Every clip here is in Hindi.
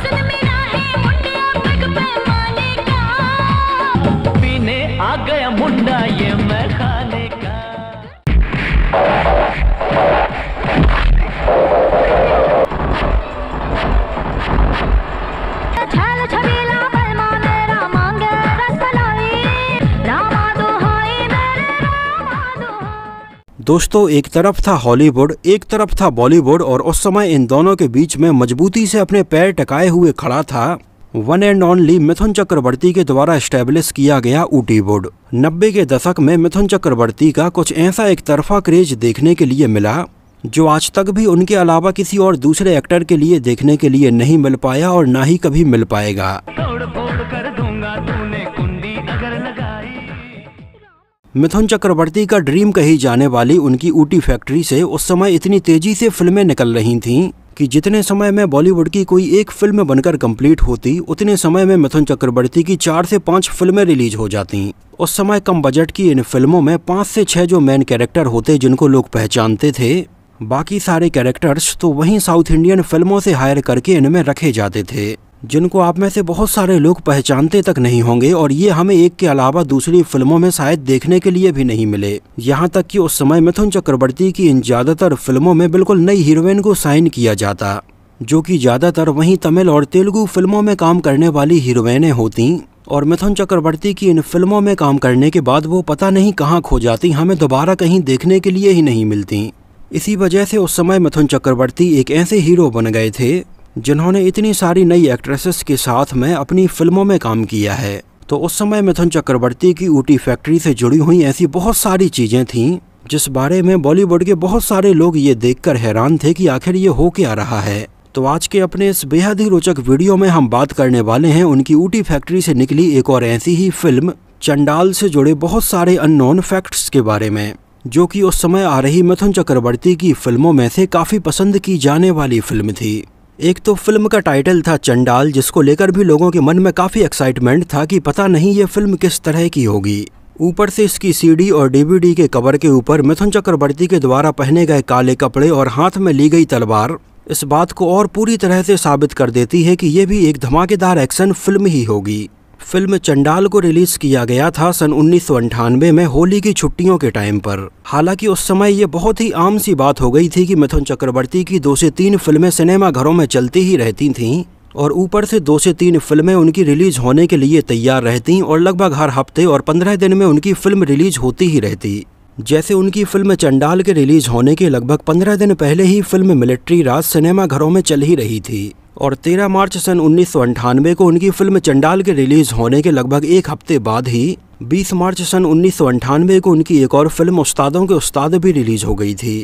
listen दोस्तों एक तरफ था हॉलीवुड एक तरफ था बॉलीवुड और उस समय इन दोनों के बीच में मजबूती से अपने पैर टकाए हुए खड़ा था one and only Mithun Chakraborty के द्वारा स्टेब्लिश किया गया ऊटी बोर्ड नब्बे के दशक में मिथुन चक्रवर्ती का कुछ ऐसा एक तरफा क्रेज देखने के लिए मिला जो आज तक भी उनके अलावा किसी और दूसरे एक्टर के लिए देखने के लिए नहीं मिल पाया और ना ही कभी मिल पाएगा तोड़ फोड़ कर दूंगा मिथुन चक्रवर्ती का ड्रीम कही जाने वाली उनकी ऊटी फैक्ट्री से उस समय इतनी तेजी से फिल्में निकल रही थीं कि जितने समय में बॉलीवुड की कोई एक फिल्म बनकर कंप्लीट होती उतने समय में मिथुन चक्रवर्ती की चार से पांच फिल्में रिलीज हो जाती उस समय कम बजट की इन फिल्मों में पाँच से छः जो मेन कैरेक्टर होते जिनको लोग पहचानते थे बाकी सारे कैरेक्टर्स तो वहीं साउथ इंडियन फिल्मों से हायर करके इनमें रखे जाते थे जिनको आप में से बहुत सारे लोग पहचानते तक नहीं होंगे और ये हमें एक के अलावा दूसरी फिल्मों में शायद देखने के लिए भी नहीं मिले यहाँ तक कि उस समय मिथुन चक्रवर्ती की इन ज़्यादातर फिल्मों में बिल्कुल नई हीरोइन को साइन किया जाता जो कि ज़्यादातर वहीं तमिल और तेलुगु फिल्मों में काम करने वाली हीरोइनें होती और मिथुन चक्रवर्ती की इन फिल्मों में काम करने के बाद वो पता नहीं कहाँ खो जाती हमें दोबारा कहीं देखने के लिए ही नहीं मिलती इसी वजह से उस समय मिथुन चक्रवर्ती एक ऐसे हीरो बन गए थे जिन्होंने इतनी सारी नई एक्ट्रेसेस के साथ में अपनी फिल्मों में काम किया है तो उस समय मिथुन चक्रवर्ती की ऊटी फैक्ट्री से जुड़ी हुई ऐसी बहुत सारी चीज़ें थीं जिस बारे में बॉलीवुड के बहुत सारे लोग ये देखकर हैरान थे कि आखिर ये हो क्या रहा है तो आज के अपने इस बेहद ही रोचक वीडियो में हम बात करने वाले हैं उनकी ऊटी फैक्ट्री से निकली एक और ऐसी ही फिल्म चंडाल से जुड़े बहुत सारे अननोन फैक्ट्स के बारे में जो कि उस समय आ रही मिथुन चक्रवर्ती की फिल्मों में से काफ़ी पसंद की जाने वाली फिल्म थी एक तो फिल्म का टाइटल था चंडाल जिसको लेकर भी लोगों के मन में काफ़ी एक्साइटमेंट था कि पता नहीं ये फिल्म किस तरह की होगी ऊपर से इसकी सीडी और डीवीडी के कवर के ऊपर मिथुन चक्रवर्ती के द्वारा पहने गए काले कपड़े और हाथ में ली गई तलवार इस बात को और पूरी तरह से साबित कर देती है कि ये भी एक धमाकेदार एक्शन फिल्म ही होगी फिल्म चंडाल को रिलीज किया गया था सन उन्नीस में होली की छुट्टियों के टाइम पर हालांकि उस समय ये बहुत ही आम सी बात हो गई थी कि मिथुन चक्रवर्ती की दो से तीन फिल्में सिनेमा घरों में चलती ही रहती थीं और ऊपर से दो से तीन फिल्में उनकी रिलीज होने के लिए तैयार रहती और लगभग हर हफ्ते और पंद्रह दिन में उनकी फिल्म रिलीज होती ही रहती जैसे उनकी फिल्म चंडाल के रिलीज होने के लगभग पंद्रह दिन पहले ही फिल्म मिलिट्री राज सिनेमा घरों में चल ही रही थी और 13 मार्च सन उन्नीस को उनकी फिल्म चंडाल के रिलीज होने के लगभग एक हफ्ते बाद ही 20 मार्च सन उन्नीस को उनकी एक और फिल्म उस्तादों के उस्ताद भी रिलीज हो गई थी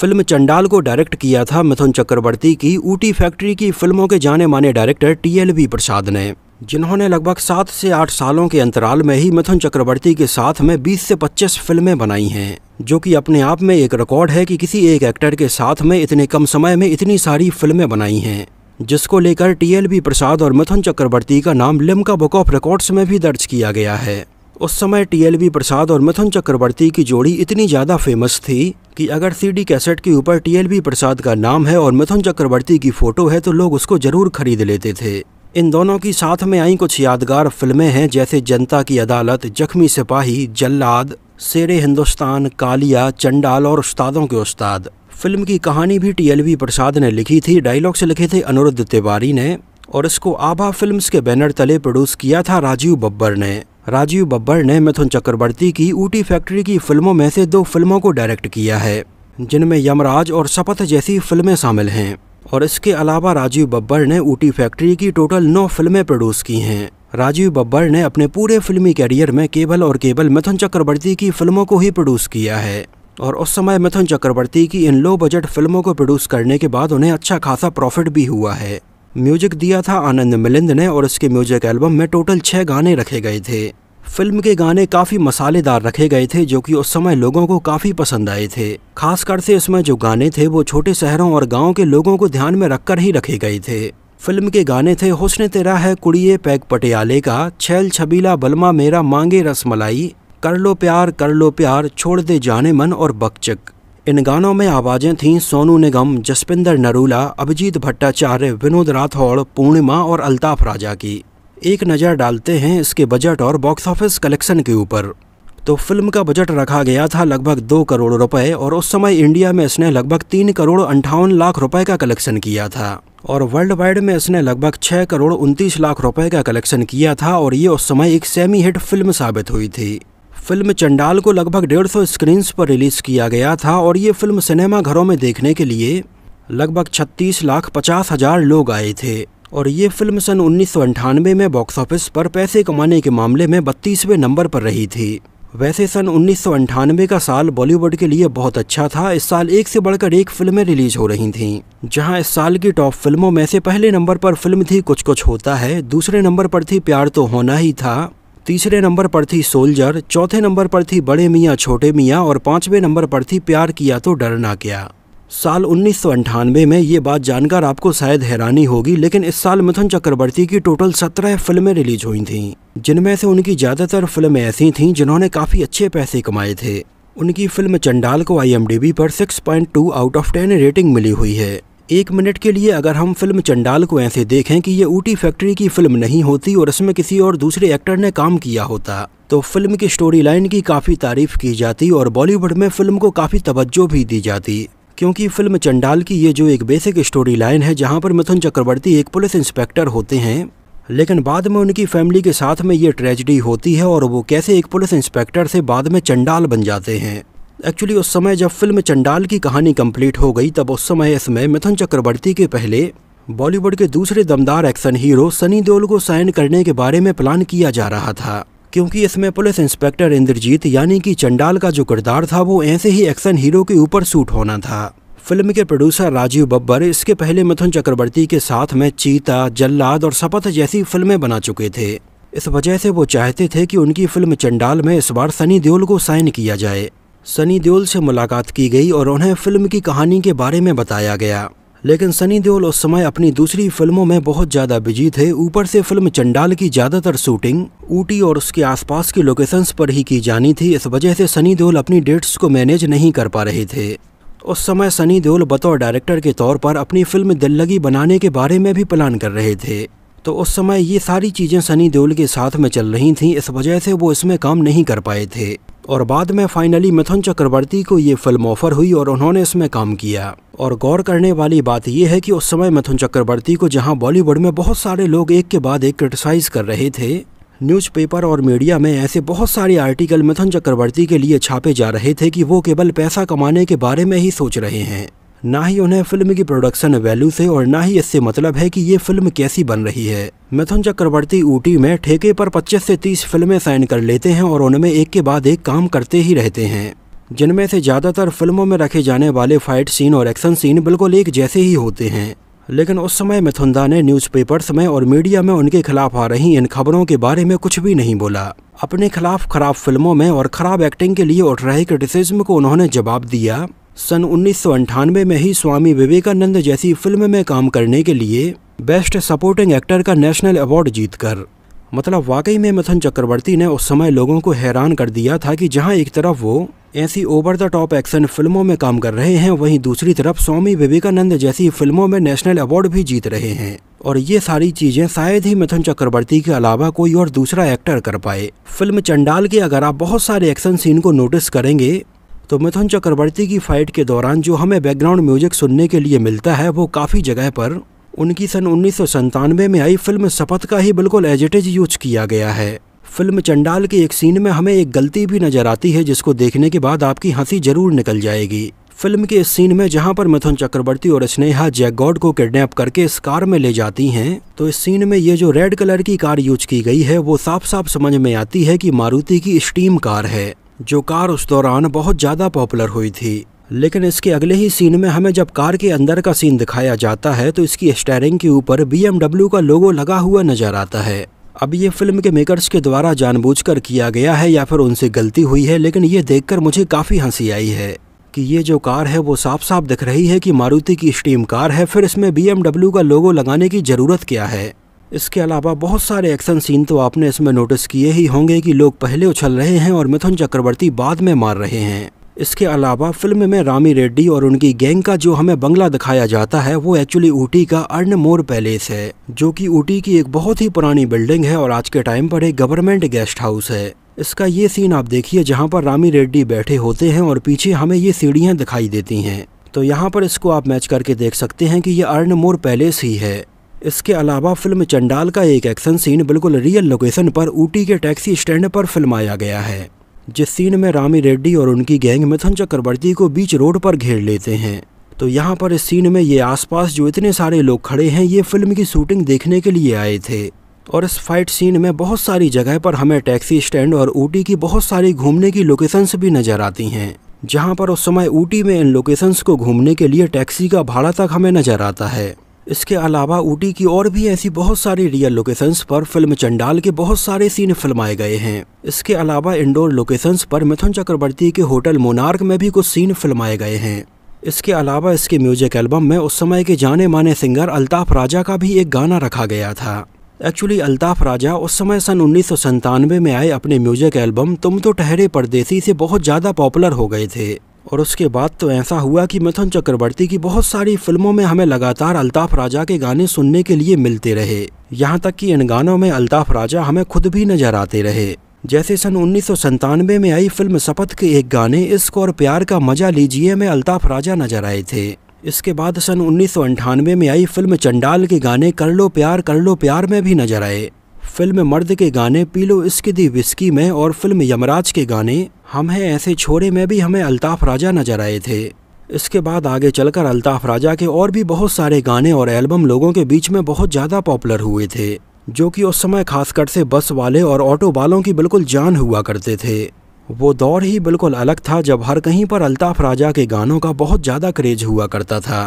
फिल्म चंडाल को डायरेक्ट किया था मिथुन चक्रवर्ती की ऊटी फैक्ट्री की फिल्मों के जाने माने डायरेक्टर टीएलबी प्रसाद ने जिन्होंने लगभग सात से आठ सालों के अंतराल में ही मिथुन चक्रवर्ती के साथ में बीस से पच्चीस फिल्में बनाई हैं जो कि अपने आप में एक रिकॉर्ड है कि किसी एक एक्टर के साथ में इतने कम समय में इतनी सारी फिल्में बनाई हैं जिसको लेकर टीएलबी प्रसाद और मिथुन चक्रवर्ती का नाम लिमका बुक ऑफ रिकॉर्ड्स में भी दर्ज किया गया है उस समय टीएलबी प्रसाद और मिथुन चक्रवर्ती की जोड़ी इतनी ज़्यादा फेमस थी कि अगर सीडी कैसेट के ऊपर टीएलबी प्रसाद का नाम है और मिथुन चक्रवर्ती की फ़ोटो है तो लोग उसको ज़रूर खरीद लेते थे इन दोनों की साथ में आई कुछ यादगार फिल्में हैं जैसे जनता की अदालत जख्मी सिपाही जल्लाद शेर हिंदुस्तान कालिया चंडाल और उस्तादों के उस्ताद फिल्म की कहानी भी टीएलवी प्रसाद ने लिखी थी डायलॉग्स लिखे थे अनुरुद्ध तिवारी ने और इसको आभा फिल्म्स के बैनर तले प्रोड्यूस किया था राजीव बब्बर ने राजीव बब्बर ने मिथुन चक्रवर्ती की ऊटी फैक्ट्री की फिल्मों में से दो फिल्मों को डायरेक्ट किया है जिनमें यमराज और शपथ जैसी फिल्में शामिल हैं और इसके अलावा राजीव बब्बर ने ऊटी फैक्ट्री की टोटल नौ फिल्में प्रोड्यूस की हैं राजीव बब्बर ने अपने पूरे फिल्मी कैरियर में केवल और केवल मिथुन चक्रवर्ती की फिल्मों को ही प्रोड्यूस किया है और उस समय मिथुन चक्रवर्ती की इन लो बजट फिल्मों को प्रोड्यूस करने के बाद उन्हें अच्छा खासा प्रॉफिट भी हुआ है म्यूजिक दिया था आनंद मिलिंद ने और इसके म्यूजिक एल्बम में टोटल छः गाने रखे गए थे फिल्म के गाने काफ़ी मसालेदार रखे गए थे जो कि उस समय लोगों को काफ़ी पसंद आए थे खासकर से इसमें जो गाने थे वो छोटे शहरों और गाँव के लोगों को ध्यान में रखकर ही रखे गए थे फिल्म के गाने थे हुसन तेरा है कुड़िए पैग पटियाले का छैल छबीला बलमा मेरा मांगे रसमलाई कर लो प्यार कर लो प्यार छोड़ दे जाने मन और बकचक इन गानों में आवाज़ें थीं सोनू निगम जसपिंदर नरूला अभिजीत भट्टाचार्य विनोद राठौड़ पूर्णिमा और अल्ताफ राजा की एक नज़र डालते हैं इसके बजट और बॉक्स ऑफिस कलेक्शन के ऊपर तो फिल्म का बजट रखा गया था लगभग दो करोड़ रुपए और उस समय इंडिया में इसने लगभग तीन करोड़ अंठावन लाख रुपए का कलेक्शन किया था और वर्ल्ड वाइड में इसने लगभग छः करोड़ उनतीस लाख रुपए का कलेक्शन किया था और ये उस समय एक सेमी हिट फिल्म साबित हुई थी फिल्म चंडाल को लगभग डेढ़ सौ स्क्रीन्स पर रिलीज़ किया गया था और ये फिल्म सिनेमा घरों में देखने के लिए लगभग छत्तीस लाख पचास हज़ार लोग आए थे और ये फिल्म सन उन्नीस में बॉक्स ऑफिस पर पैसे कमाने के मामले में बत्तीसवें नंबर पर रही थी वैसे सन उन्नीस का साल बॉलीवुड के लिए बहुत अच्छा था इस साल एक से बढ़कर एक फिल्में रिलीज हो रही थीं जहां इस साल की टॉप फिल्मों में से पहले नंबर पर फिल्म थी कुछ कुछ होता है दूसरे नंबर पर थी प्यार तो होना ही था तीसरे नंबर पर थी सोल्जर चौथे नंबर पर थी बड़े मियाँ छोटे मियाँ और पाँचवें नंबर पर थी प्यार किया तो डरना क्या साल उन्नीस में ये बात जानकर आपको शायद हैरानी होगी लेकिन इस साल मिथुन चक्रवर्ती की टोटल सत्रह फिल्में रिलीज हुई थीं जिनमें से उनकी ज़्यादातर फिल्में ऐसी थीं जिन्होंने काफ़ी अच्छे पैसे कमाए थे उनकी फिल्म चंडाल को आईएमडीबी पर 6.2 आउट ऑफ 10 रेटिंग मिली हुई है एक मिनट के लिए अगर हम फिल्म चंडाल को ऐसे देखें कि ये ऊटी फैक्ट्री की फिल्म नहीं होती और इसमें किसी और दूसरे एक्टर ने काम किया होता तो फिल्म की स्टोरी लाइन की काफ़ी तारीफ की जाती और बॉलीवुड में फिल्म को काफ़ी तवज्जो भी दी जाती क्योंकि फिल्म चंडाल की ये जो एक बेसिक स्टोरी लाइन है जहाँ पर मिथुन चक्रवर्ती एक पुलिस इंस्पेक्टर होते हैं लेकिन बाद में उनकी फैमिली के साथ में ये ट्रेजडी होती है और वो कैसे एक पुलिस इंस्पेक्टर से बाद में चंडाल बन जाते हैं एक्चुअली उस समय जब फिल्म चंडाल की कहानी कंप्लीट हो गई तब उस समय इसमें मिथुन चक्रवर्ती के पहले बॉलीवुड के दूसरे दमदार एक्शन हीरो सनी देओल को साइन करने के बारे में प्लान किया जा रहा था क्योंकि इसमें पुलिस इंस्पेक्टर इंद्रजीत यानी कि चंडाल का जो किरदार था वो ऐसे ही एक्शन हीरो के ऊपर सूट होना था फिल्म के प्रोड्यूसर राजीव बब्बर इसके पहले मिथुन चक्रवर्ती के साथ में चीता जल्लाद और शपथ जैसी फिल्में बना चुके थे इस वजह से वो चाहते थे कि उनकी फिल्म चंडाल में इस बार सनी देओल को साइन किया जाए सनी देओल से मुलाकात की गई और उन्हें फिल्म की कहानी के बारे में बताया गया लेकिन सनी देओल उस समय अपनी दूसरी फिल्मों में बहुत ज़्यादा बिजी थे ऊपर से फिल्म चंडाल की ज़्यादातर शूटिंग ऊटी और उसके आसपास की लोकेशंस पर ही की जानी थी इस वजह से सनी देओल अपनी डेट्स को मैनेज नहीं कर पा रहे थे उस समय सनी देओल बतौर डायरेक्टर के तौर पर अपनी फिल्म दिल्लगी बनाने के बारे में भी प्लान कर रहे थे तो उस समय ये सारी चीज़ें सनी देओल के साथ में चल रही थीं इस वजह से वो इसमें काम नहीं कर पाए थे और बाद में फाइनली मिथुन चक्रवर्ती को ये फिल्म ऑफर हुई और उन्होंने इसमें काम किया और गौर करने वाली बात यह है कि उस समय मिथुन चक्रवर्ती को जहां बॉलीवुड में बहुत सारे लोग एक के बाद एक क्रिटिसाइज़ कर रहे थे न्यूज़पेपर और मीडिया में ऐसे बहुत सारे आर्टिकल मिथुन चक्रवर्ती के लिए छापे जा रहे थे कि वो केवल पैसा कमाने के बारे में ही सोच रहे हैं ना ही उन्हें फिल्म की प्रोडक्शन वैल्यू से और ना ही इससे मतलब है कि ये फिल्म कैसी बन रही है मिथुन चक्रवर्ती ऊटी में ठेके पर 25 से 30 फिल्में साइन कर लेते हैं और उनमें एक के बाद एक काम करते ही रहते हैं जिनमें से ज़्यादातर फिल्मों में रखे जाने वाले फाइट सीन और एक्शन सीन बिल्कुल एक जैसे ही होते हैं लेकिन उस समय मिथुनदा ने न्यूज़पेपर्स में और मीडिया में उनके खिलाफ आ रही इन खबरों के बारे में कुछ भी नहीं बोला अपने खिलाफ खराब फिल्मों में और खराब एक्टिंग के लिए उठ रहे क्रिटिसिज्म को उन्होंने जवाब दिया सन उन्नीस में ही स्वामी विवेकानंद जैसी फिल्म में काम करने के लिए बेस्ट सपोर्टिंग एक्टर का नेशनल अवार्ड जीतकर मतलब वाकई में मथन चक्रवर्ती ने उस समय लोगों को हैरान कर दिया था कि जहां एक तरफ वो ऐसी ओवर द टॉप एक्शन फिल्मों में काम कर रहे हैं वहीं दूसरी तरफ स्वामी विवेकानंद जैसी फिल्मों में नेशनल अवार्ड भी जीत रहे हैं और ये सारी चीज़ें शायद ही मिथुन चक्रवर्ती के अलावा कोई और दूसरा एक्टर कर पाए फिल्म चंडाल के अगर आप बहुत सारे एक्शन सीन को नोटिस करेंगे तो मिथुन चक्रवर्ती की फाइट के दौरान जो हमें बैकग्राउंड म्यूजिक सुनने के लिए मिलता है वो काफ़ी जगह पर उनकी सन उन्नीस में आई फिल्म शपथ का ही बिल्कुल एजिटेज यूज किया गया है फिल्म चंडाल के एक सीन में हमें एक गलती भी नजर आती है जिसको देखने के बाद आपकी हंसी जरूर निकल जाएगी फिल्म के इस सीन में जहां पर मिथुन चक्रवर्ती और स्नेहा जैगॉड को किडनैप करके इस कार में ले जाती हैं तो इस सीन में ये जो रेड कलर की कार यूज की गई है वो साफ साफ समझ में आती है कि मारुति की स्टीम कार है जो कार उस दौरान बहुत ज़्यादा पॉपुलर हुई थी लेकिन इसके अगले ही सीन में हमें जब कार के अंदर का सीन दिखाया जाता है तो इसकी स्टेयरिंग के ऊपर बी का लोगो लगा हुआ नजर आता है अब ये फिल्म के मेकर्स के द्वारा जानबूझकर किया गया है या फिर उनसे गलती हुई है लेकिन ये देखकर मुझे काफ़ी हंसी आई है कि ये जो कार है वो साफ साफ दिख रही है कि मारुति की स्टीम कार है फिर इसमें बी का लोगो लगाने की ज़रूरत क्या है इसके अलावा बहुत सारे एक्शन सीन तो आपने इसमें नोटिस किए ही होंगे कि लोग पहले उछल रहे हैं और मिथुन चक्रवर्ती बाद में मार रहे हैं इसके अलावा फिल्म में रामी रेड्डी और उनकी गैंग का जो हमें बंगला दिखाया जाता है वो एक्चुअली ऊटी का अर्न मोर पैलेस है जो कि ऊटी की एक बहुत ही पुरानी बिल्डिंग है और आज के टाइम पर एक गवर्नमेंट गेस्ट हाउस है इसका ये सीन आप देखिए जहाँ पर रामी रेड्डी बैठे होते हैं और पीछे हमें ये सीढ़ियाँ दिखाई देती हैं तो यहाँ पर इसको आप मैच करके देख सकते हैं कि ये अर्न मोर पैलेस ही है इसके अलावा फिल्म चंडाल का एक एक्शन सीन बिल्कुल रियल लोकेशन पर ऊटी के टैक्सी स्टैंड पर फिल्माया गया है जिस सीन में रामी रेड्डी और उनकी गैंग मिथुन चक्रवर्ती को बीच रोड पर घेर लेते हैं तो यहाँ पर इस सीन में ये आसपास जो इतने सारे लोग खड़े हैं ये फिल्म की शूटिंग देखने के लिए आए थे और इस फाइट सीन में बहुत सारी जगह पर हमें टैक्सी स्टैंड और ऊटी की बहुत सारी घूमने की लोकेशंस भी नज़र आती हैं जहाँ पर उस समय ऊटी में इन लोकेशंस को घूमने के लिए टैक्सी का भाड़ा तक हमें नज़र आता है इसके अलावा ऊटी की और भी ऐसी बहुत सारी रियल लोकेशंस पर फिल्म चंडाल के बहुत सारे सीन फिल्माए गए हैं इसके अलावा इंडोर लोकेशंस पर मिथुन चक्रवर्ती के होटल मोनार्क में भी कुछ सीन फिल्माए गए हैं इसके अलावा इसके म्यूजिक एल्बम में उस समय के जाने माने सिंगर अल्ताफ राजा का भी एक गाना रखा गया था एक्चुअली अल्ताफ राजा उस समय सन उन्नीस में आए अपने म्यूजिक एल्बम तुम तो ठहरे परदेसी से बहुत ज़्यादा पॉपुलर हो गए थे और उसके बाद तो ऐसा हुआ कि मिथुन चक्रवर्ती की बहुत सारी फिल्मों में हमें लगातार अल्ताफ राजा के गाने सुनने के लिए मिलते रहे यहाँ तक कि इन गानों में अल्ताफ राजा हमें खुद भी नजर आते रहे जैसे सन उन्नीस में आई फिल्म शपथ के एक गाने इश्क और प्यार का मजा लीजिए में अल्ताफ राजा नजर आए थे इसके बाद सन उन्नीस में आई फिल्म चंडाल के गाने कर लो प्यार कर लो प्यार में भी नजर आए फिल्म मर्द के गाने पीलो इश्क दी विस्की में और फिल्म यमराज के गाने हम हैं ऐसे छोड़े में भी हमें अल्ताफ़ राजा नजर आए थे इसके बाद आगे चलकर अल्ताफ़ राजा के और भी बहुत सारे गाने और एल्बम लोगों के बीच में बहुत ज़्यादा पॉपुलर हुए थे जो कि उस समय खासकर से बस वाले और ऑटो वालों की बिल्कुल जान हुआ करते थे वो दौर ही बिल्कुल अलग था जब हर कहीं पर अल्ताफ़ राजा के गानों का बहुत ज़्यादा क्रेज हुआ करता था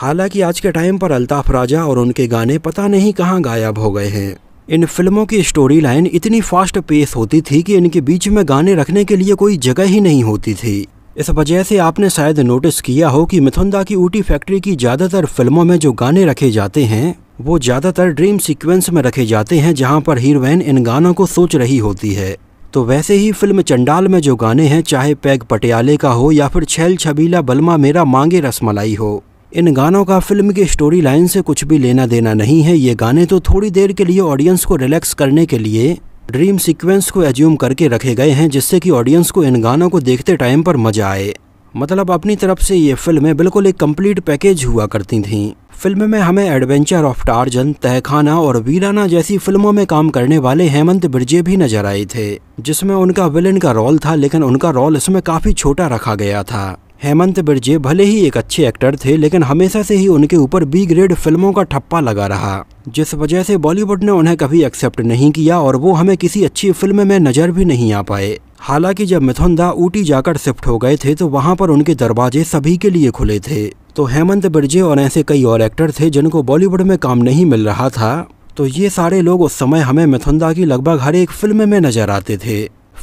हालांकि आज के टाइम पर अल्ताफ़ राजा और उनके गाने पता नहीं कहाँ गायब हो गए हैं इन फिल्मों की स्टोरी लाइन इतनी फास्ट पेस होती थी कि इनके बीच में गाने रखने के लिए कोई जगह ही नहीं होती थी इस वजह से आपने शायद नोटिस किया हो कि मिथुंदा की ऊटी फैक्ट्री की ज़्यादातर फिल्मों में जो गाने रखे जाते हैं वो ज़्यादातर ड्रीम सीक्वेंस में रखे जाते हैं जहाँ पर हीरोइन इन गानों को सोच रही होती है तो वैसे ही फिल्म चंडाल में जो गाने हैं चाहे पैग पटियाले का हो या फिर छैल छबीला बलमा मेरा मांगे रसमलाई हो इन गानों का फिल्म की स्टोरी लाइन से कुछ भी लेना देना नहीं है ये गाने तो थोड़ी देर के लिए ऑडियंस को रिलैक्स करने के लिए ड्रीम सीक्वेंस को एज्यूम करके रखे गए हैं जिससे कि ऑडियंस को इन गानों को देखते टाइम पर मजा आए मतलब अपनी तरफ से ये फिल्में बिल्कुल एक कम्प्लीट पैकेज हुआ करती थीं फिल्म में हमें एडवेंचर ऑफ टारजन तहखाना और वीराना जैसी फिल्मों में काम करने वाले हेमंत बिरजे भी नजर आए थे जिसमें उनका विलेन का रोल था लेकिन उनका रोल इसमें काफ़ी छोटा रखा गया था हेमंत बिरजे भले ही एक अच्छे एक्टर थे लेकिन हमेशा से ही उनके ऊपर बी ग्रेड फिल्मों का ठप्पा लगा रहा जिस वजह से बॉलीवुड ने उन्हें कभी एक्सेप्ट नहीं किया और वो हमें किसी अच्छी फिल्म में नज़र भी नहीं आ पाए हालांकि जब मिथुन दा ऊटी जाकर शिफ्ट हो गए थे तो वहाँ पर उनके दरवाजे सभी के लिए खुले थे तो हेमंत बिरजे और ऐसे कई और एक्टर थे जिनको बॉलीवुड में काम नहीं मिल रहा था तो ये सारे लोग उस समय हमें मिथुन दा की लगभग हर एक फिल्म में नज़र आते थे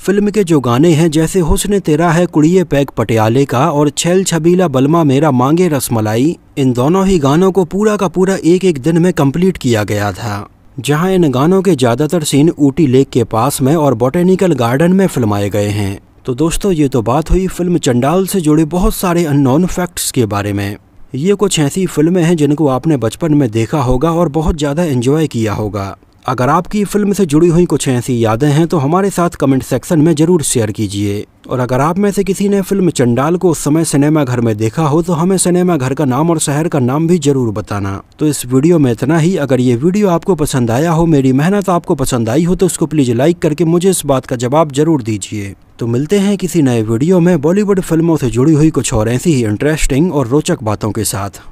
फिल्म के जो गाने हैं जैसे हुसन तेरा है कुड़िए पैक पटियाले का और छैल छबीला बलमा मेरा मांगे रसमलाई इन दोनों ही गानों को पूरा का पूरा एक एक दिन में कंप्लीट किया गया था जहां इन गानों के ज़्यादातर सीन ऊटी लेक के पास में और बॉटेनिकल गार्डन में फिल्माए गए हैं तो दोस्तों ये तो बात हुई फिल्म चंडाल से जुड़े बहुत सारे अननोन फैक्ट्स के बारे में ये कुछ ऐसी फिल्में हैं जिनको आपने बचपन में देखा होगा और बहुत ज़्यादा एंजॉय किया होगा अगर आपकी फिल्म से जुड़ी हुई कुछ ऐसी यादें हैं तो हमारे साथ कमेंट सेक्शन में ज़रूर शेयर कीजिए और अगर आप में से किसी ने फिल्म चंडाल को उस समय सिनेमा घर में देखा हो तो हमें सिनेमा घर का नाम और शहर का नाम भी जरूर बताना तो इस वीडियो में इतना ही अगर ये वीडियो आपको पसंद आया हो मेरी मेहनत आपको पसंद आई हो तो उसको प्लीज़ लाइक करके मुझे इस बात का जवाब जरूर दीजिए तो मिलते हैं किसी नए वीडियो में बॉलीवुड फिल्मों से जुड़ी हुई कुछ और ऐसी ही इंटरेस्टिंग और रोचक बातों के साथ